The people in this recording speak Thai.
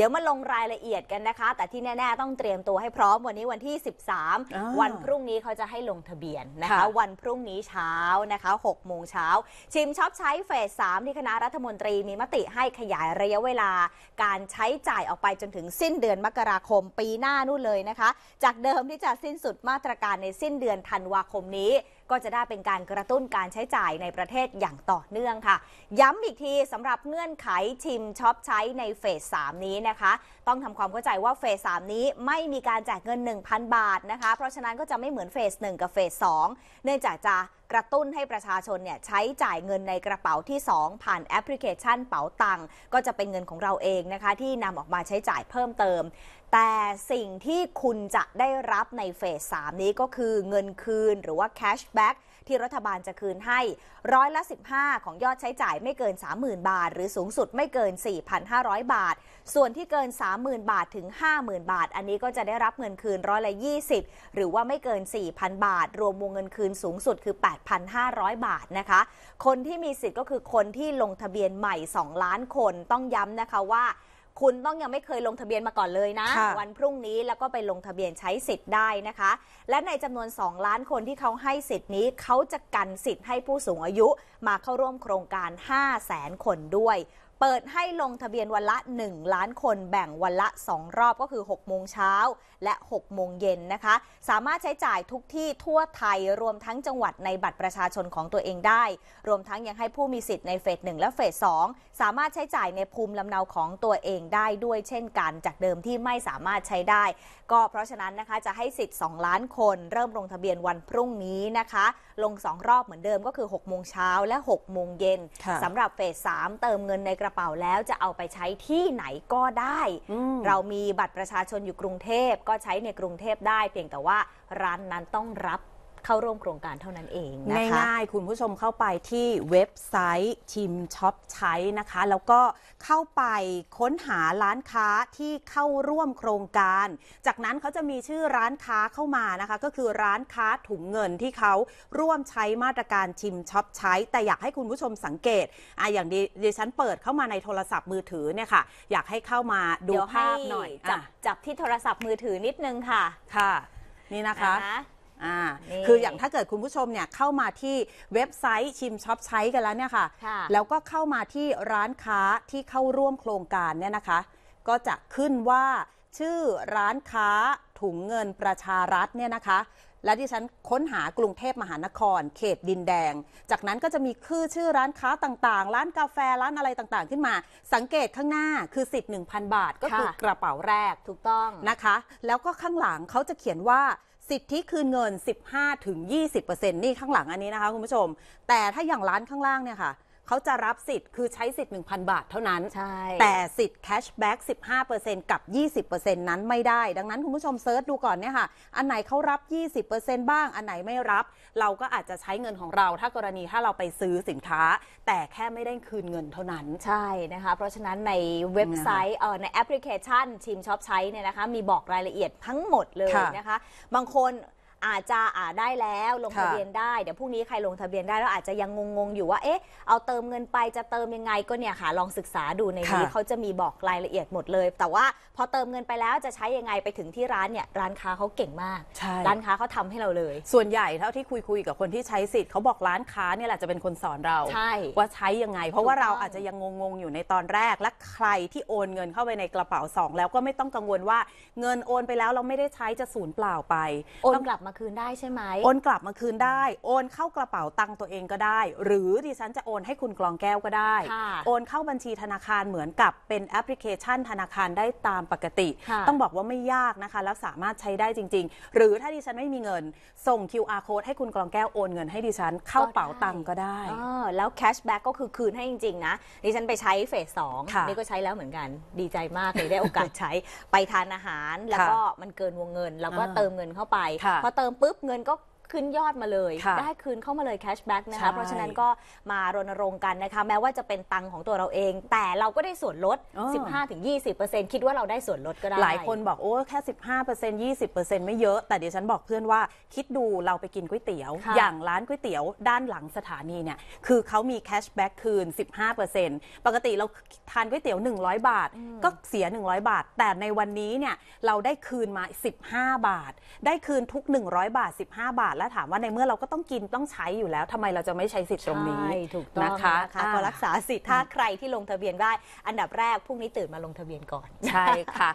ดี๋ยวมาลงรายละเอียดกันนะคะ แต่ที่แน่ ๆต้องเตรียมตัวให้พร้อมวันนี้วันที่ 13 วันพรุ่งนี้เขาจะให้ลงทะเบียนนะคะ วันพรุ่งนี้เช้านะคะ6โมงเช้า ชิมช็อปใช้เฟส 3 ที่คณะรัฐมนตรีมีมติให้ขยายระยะเวลาการใช้จ่ายออกไปจนถึงสิ้นเดือนมกราคมปีหน้านู่นเลยนะคะ จากเดิมที่จะสิ้นสุดมาตรการในสิ้นเดือนธันวาคมนี้ก็จะได้เป็นการกระตุ้นการใช้จ่ายในประเทศอย่างต่อเนื่องค่ะ ย้ำอีกทีสำหรับเงื่อนไขชิมช็อปใช้ในเฟส 3 นี้นะคะ ต้องทำความเข้าใจว่าเฟส 3 นี้ไม่มีการแจกเงิน 1,000 บาทนะคะ เพราะฉะนั้นก็จะไม่เหมือนเฟส 1 กับเฟส 2 เนื่องจากจะกระตุ้นให้ประชาชนเนี่ยใช้จ่ายเงินในกระเป๋าที่ 2 ผ่านแอปพลิเคชันเป๋าตังก็จะเป็นเงินของเราเองนะคะ ที่นำออกมาใช้จ่ายเพิ่มเติมแต่สิ่งที่คุณจะได้รับในเฟส 3 นี้ก็คือเงินคืนหรือว่าแคชแบ็กที่รัฐบาลจะคืนให้ร้อยละ 15 ของยอดใช้จ่ายไม่เกิน 30,000 บาท หรือสูงสุดไม่เกิน 4,500 บาท ส่วนที่เกิน 30,000 บาทถึง 50,000 บาท อันนี้ก็จะได้รับเงินคืนร้อยละ 20 หรือว่าไม่เกิน 4,000 บาท รวมวงเงินคืนสูงสุดคือ 8,500 บาทนะคะ คนที่มีสิทธิ์ก็คือคนที่ลงทะเบียนใหม่ 2 ล้านคนต้องย้ำนะคะว่าคุณต้องยังไม่เคยลงทะเบียนมาก่อนเลยนะะวันพรุ่งนี้แล้วก็ไปลงทะเบียนใช้สิทธิ์ได้นะคะ และในจำนวน 2 ล้านคนที่เขาให้สิทธิ์นี้เขาจะกันสิทธิ์ให้ผู้สูงอายุ มาเข้าร่วมโครงการ 5 0 0แสนคนด้วยเปิดให้ลงทะเบียนวันละ 1 ล้านคนแบ่งวันละ 2 รอบก็คือ6โมงเช้าและ6โมงเย็นนะคะสามารถใช้จ่ายทุกที่ทั่วไทย รวมทั้งจังหวัดในบัตรประชาชนของตัวเองได้ รวมทั้งยังให้ผู้มีสิทธิ์ในเฟส1และเฟส2สามารถใช้จ่ายในภูมิลำเนาของตัวเองได้ด้วยเช่นกันจากเดิมที่ไม่สามารถใช้ได้ ก็เพราะฉะนั้นนะคะจะให้สิทธิ์ 2 ล้านคน เริ่มลงทะเบียนวันพรุ่งนี้นะคะ ลง2รอบเหมือนเดิมก็คือ6โมงเช้าและ6โมงเย็นสำหรับเฟส3เติมเงินในกระระเป๋าแล้วจะเอาไปใช้ที่ไหนก็ได้ เรามีบัตรประชาชนอยู่กรุงเทพก็ใช้ในกรุงเทพได้ เพียงแต่ว่าร้านนั้นต้องรับเข้าร่วมโครงการเท่านั้นเองนะคะง่ายๆคุณผู้ชมเข้าไปที่เว็บไซต์ชิมช็อปใช้นะคะ แล้วก็เข้าไปค้นหาร้านค้าที่เข้าร่วมโครงการ จากนั้นเขาจะมีชื่อร้านค้าเข้ามานะคะ ก็คือร้านค้าถุงเงินที่เขาร่วมใช้มาตรการชิมช็อปใช้ แต่อยากให้คุณผู้ชมสังเกตอ่ะอย่างดิฉัน เปิดเข้ามาในโทรศัพท์มือถือเนี่ยค่ะ อยากให้เข้ามาดูภาพหน่อยจับจับที่โทรศัพท์มือถือนิดนึงค่ะ ค่ะ นี่นะคะอ่าคืออย่างถ้าเกิดคุณผู้ชม เนี่ย เข้ามาที่เว็บไซต์ชิมช็อปใช้กันแล้วเนี่ยค่ะคะแล้วก็เข้ามาที่ร้านค้าที่เข้าร่วมโครงการเนี่ยนะคะ ก็จะขึ้นว่าชื่อร้านค้าถุงเงินประชารัฐเนี่ยนะคะ และดิฉันค้นหากรุงเทพมหานคร เขตดินแดง จากนั้นก็จะมีคือชื่อร้านค้าต่างๆ ร้านกาแฟร้านอะไรต่างๆขึ้นมา สังเกตข้างหน้าคือสิทธิ์1,000 บาทก็คือกระเป๋าแรกถูกต้องนะคะ แล้วก็ข้างหลังเขาจะเขียนว่าสิทธิคืนเงิน 15-20%นี่ข้างหลังอันนี้นะคะคุณผู้ชม แต่ถ้าอย่างร้านข้างล่างเนี่ยค่ะเขาจะรับสิทธิ์คือใช้สิทธิ์ 1,000 บาทเท่านั้น ใช่ แต่สิทธิ์แคชแบ็ก15%กับ 20%นั้นไม่ได้ ดังนั้นคุณผู้ชมเซิร์ชดูก่อนเนี่ยค่ะ อันไหนเขารับ 20%บ้าง อันไหนไม่รับ เราก็อาจจะใช้เงินของเราถ้ากรณีถ้าเราไปซื้อสินค้า แต่แค่ไม่ได้คืนเงินเท่านั้น ใช่นะคะ เพราะฉะนั้นในเว็บไซต์ในแอปพลิเคชันชิมช็อปใช้เนี่ยนะคะมีบอกรายละเอียดทั้งหมดเลยนะคะ บางคนอาจจะอ่าได้แล้วลงทะเบียนได้เดี๋ยวพรุ่งนี้ใครลงทะเบียนได้แล้วอาจจะยังงงๆอยู่ว่าเอ๊ะเอาเติมเงินไปจะเติมยังไงก็เนี่ยค่ะลองศึกษาดูในนี้เขาจะมีบอกรายละเอียดหมดเลย แต่ว่าพอเติมเงินไปแล้วจะใช้ยังไงไปถึงที่ร้านเนี่ยร้านค้าเขาเก่งมาก ร้านค้าเขาทำให้เราเลย ส่วนใหญ่เท่าที่คุยคุยกับคนที่ใช้สิทธิ์เขาบอกร้านค้าเนี่ยแหละจะเป็นคนสอนเราว่าใช้ยังไง เพราะว่าเราอาจจะยังงงๆอยู่ในตอนแรกและใครที่โอนเงินเข้าไปในกระเป๋า 2 แล้วก็ไม่ต้องกังวลว่าเงินโอนไปแล้วเราไม่ได้ใช้จะสูญเปล่าไปโอนกลับมามาคืนได้ใช่ไหมโอนกลับมาคืนได้ โอนเข้ากระเป๋าตังค์ตัวเองก็ได้ หรือดิฉันจะโอนให้คุณกลองแก้วก็ได้ โอนเข้าบัญชีธนาคารเหมือนกับเป็นแอปพลิเคชันธนาคารได้ตามปกติ ต้องบอกว่าไม่ยากนะคะ แล้วสามารถใช้ได้จริงๆ หรือถ้าดิฉันไม่มีเงิน ส่ง QR code ให้คุณกลองแก้วโอนเงินให้ดิฉันเข้าเป๋าตังค์ก็ได้ แล้วแคชแบ็กก็คือคืนให้จริงๆ นะ ดิฉันไปใช้เฟสสองนี่ก็ใช้แล้วเหมือนกัน ดีใจมากเลยได้โอกาสใช้ ไปทานอาหาร แล้วก็มันเกินวงเงินแล้วก็เติมเงินเข้าไปพอเติมปุ๊บเงินก็ขึ้นยอดมาเลยได้คืนเข้ามาเลยแคชแบ็กนะคะเพราะฉะนั้นก็มารณรงค์กันนะคะแม้ว่าจะเป็นตังค์ของตัวเราเอง แต่เราก็ได้ส่วนลดเอ15-20%คิดว่าเราได้ส่วนลดก็ได้หลายคนบอกโอ้แค่15% 20%ไม่เยอะ แต่เดี๋ยวฉันบอกเพื่อนว่าคิดดูเราไปกินก๋วยเตี๋ยวอย่างร้านก๋วยเตี๋ยวด้านหลังสถานีเนี่ยคือเขามีแคชแบ็กคืน15%ปกติเราทานก๋วยเตี๋ยว100 บาท ก็เสีย 100 บาท แต่ในวันนี้เนี่ยเราได้คืนมา 15 บาทได้คืนทุก 100 บาท 15 บาทแล้วถามว่าในเมื่อเราก็ต้องกินต้องใช้อยู่แล้ว ทำไมเราจะไม่ใช้สิทธิ์ตรงนี้ถูกต้องนะคะก็รักษาสิทธิ์ถ้าใครที่ลงทะเบียนได้ อันดับแรกพรุ่งนี้ตื่นมาลงทะเบียนก่อน ใช่ค่ะ